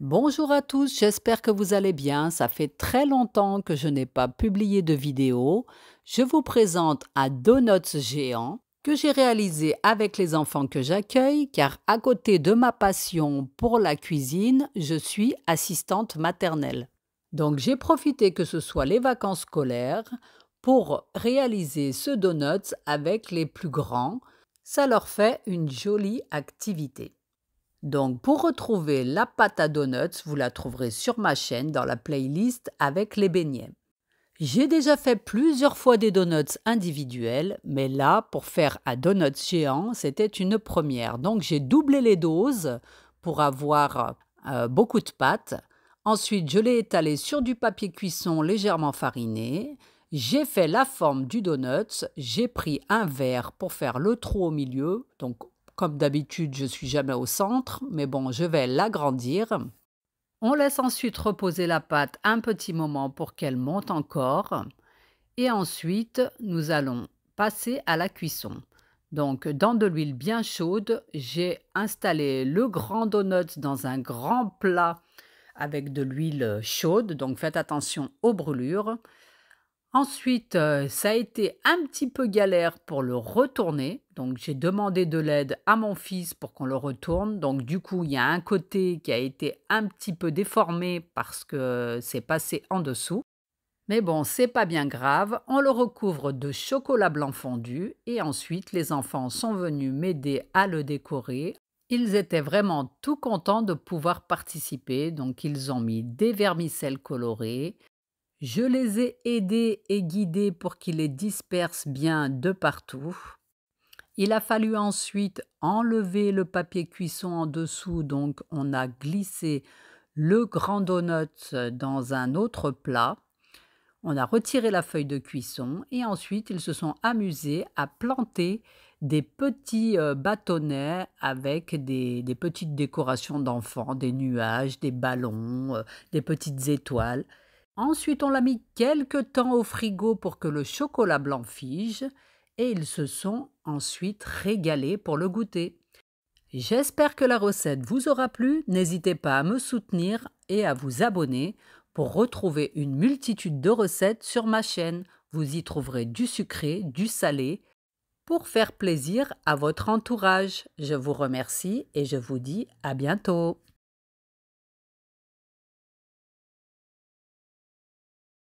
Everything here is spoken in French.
Bonjour à tous, j'espère que vous allez bien. Ça fait très longtemps que je n'ai pas publié de vidéo. Je vous présente un donuts géant que j'ai réalisé avec les enfants que j'accueille car à côté de ma passion pour la cuisine, je suis assistante maternelle. Donc j'ai profité que ce soit les vacances scolaires pour réaliser ce donuts avec les plus grands. Ça leur fait une jolie activité. Donc pour retrouver la pâte à donuts, vous la trouverez sur ma chaîne dans la playlist avec les beignets. J'ai déjà fait plusieurs fois des donuts individuels, mais là, pour faire un donut géant, c'était une première. Donc j'ai doublé les doses pour avoir euh, beaucoup de pâte. Ensuite, je l'ai étalé sur du papier cuisson légèrement fariné. J'ai fait la forme du donut. J'ai pris un verre pour faire le trou au milieu, donc comme d'habitude, je suis jamais au centre, mais bon, je vais l'agrandir. On laisse ensuite reposer la pâte un petit moment pour qu'elle monte encore. Et ensuite, nous allons passer à la cuisson. Donc, dans de l'huile bien chaude, j'ai installé le grand donut dans un grand plat avec de l'huile chaude. Donc, faites attention aux brûlures. Ensuite, euh, ça a été un petit peu galère pour le retourner. Donc, j'ai demandé de l'aide à mon fils pour qu'on le retourne. Donc, du coup, il y a un côté qui a été un petit peu déformé parce que c'est passé en dessous. Mais bon, c'est pas bien grave. On le recouvre de chocolat blanc fondu. Et ensuite, les enfants sont venus m'aider à le décorer ils étaient vraiment tout contents de pouvoir participer, donc ils ont mis des vermicelles colorées, je les ai aidés et guidés pour qu'ils les dispersent bien de partout. Il a fallu ensuite enlever le papier cuisson en dessous, donc on a glissé le grand donut dans un autre plat. On a retiré la feuille de cuisson et ensuite ils se sont amusés à planter des petits euh, bâtonnets avec des, des petites décorations d'enfants, des nuages, des ballons, euh, des petites étoiles. Ensuite, on l'a mis quelque temps au frigo pour que le chocolat blanc fige et ils se sont ensuite régalés pour le goûter. J'espère que la recette vous aura plu. N'hésitez pas à me soutenir et à vous abonner pour retrouver une multitude de recettes sur ma chaîne. Vous y trouverez du sucré, du salé, pour faire plaisir à votre entourage. Je vous remercie et je vous dis à bientôt.